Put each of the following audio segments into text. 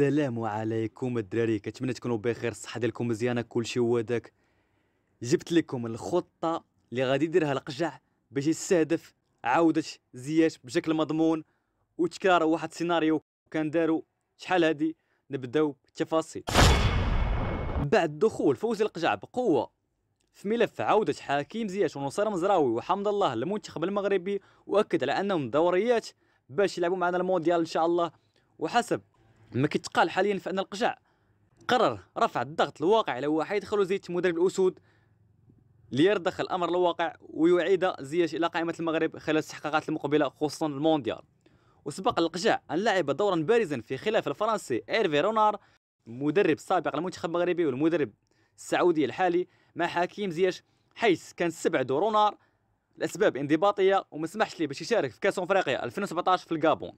السلام عليكم الدراري كنتمنى تكونوا بخير الصحه ديالكم مزيانه كلشي هو داك جبت لكم الخطه اللي غادي يديرها القجع باش يستهدف عوده زياش بشكل مضمون وتكرار واحد السيناريو كان داروا شحال هادي نبداو بالتفاصيل بعد دخول فوز القجع بقوه في ملف عودة حكيم زياش ونصر مزراوي وحمد الله للمنتخب المغربي وأكد على أنهم دوريات باش يلعبوا معنا المونديال إن شاء الله وحسب ما كيتقال حاليا فان القجع قرر رفع الضغط الواقع على وحيد زيت مدرب الاسود ليرضخ الامر للواقع ويعيد زياش الى قائمه المغرب خلال الاستحقاقات المقبله خصوصا المونديال وسبق القجع ان لعب دورا بارزا في خلاف الفرنسي ايرفي رونار مدرب سابق للمنتخب المغربي والمدرب السعودي الحالي مع حكيم زياش حيث كان استبعد رونار لاسباب انضباطيه وما سمحش ليه باش يشارك في كاس افريقيا 2017 في الكابون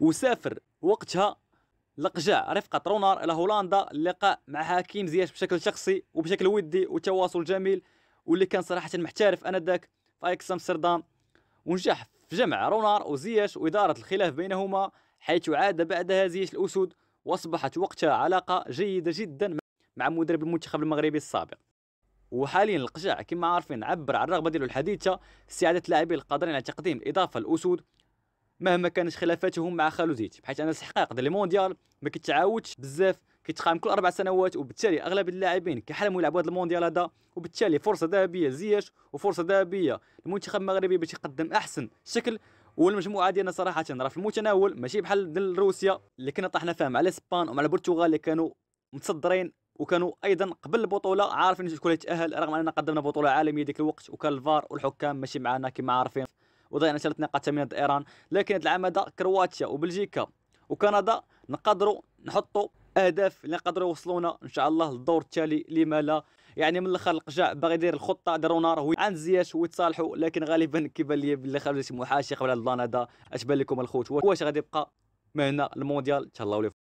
وسافر وقتها القجاع رفقه رونار الى هولندا اللقاء مع حكيم زياش بشكل شخصي وبشكل ودي وتواصل جميل واللي كان صراحه محترف انذاك في ايكس امستردام ونجح في جمع رونار وزياش واداره الخلاف بينهما حيث عاد بعدها زياش الاسود واصبحت وقتها علاقه جيده جدا مع مدرب المنتخب المغربي السابق وحاليا القجاع كما عارفين عبر عن الرغبه ديالو الحديثه استعاده لاعبي القادرين على تقديم الاضافه الاسود مهما كانت خلافاتهم مع خالوديت بحيث ان الاستحقاق لي المونديال ما كيتعاودش بزاف كيتقام كل اربع سنوات وبالتالي اغلب اللاعبين كيحلموا يلعبوا هذا المونديال هذا وبالتالي فرصه ذهبيه لزياش وفرصه ذهبيه للمنتخب المغربي باش يقدم احسن شكل والمجموعه ديالنا صراحه راه في المتناول ماشي بحال ديال روسيا اللي كنا طاحنا فيها مع الاسبان ومع البرتغال اللي كانوا متصدرين وكانوا ايضا قبل البطوله عارفين شكون يتاهل رغم اننا قدمنا بطوله عالميه ديك الوقت وكان الفار والحكام ماشي معنا كما عارفين وضيعنا ثلاث نقاط ضد ايران لكن العام هذا كرواتيا وبلجيكا وكندا نقدروا نحطوا اهداف اللي نقدروا يوصلونا ان شاء الله للدور التالي لما لا يعني من الاخر القجاع باغي يدير الخطه ديال رونار هو عند زياش ويتصالحوا لكن غالبا كيبان لي باللي خرج شي محاشي قبل هذا البلان هذا اش بان لكم الخوت واش غادي يبقى مهنا المونديال تهلاو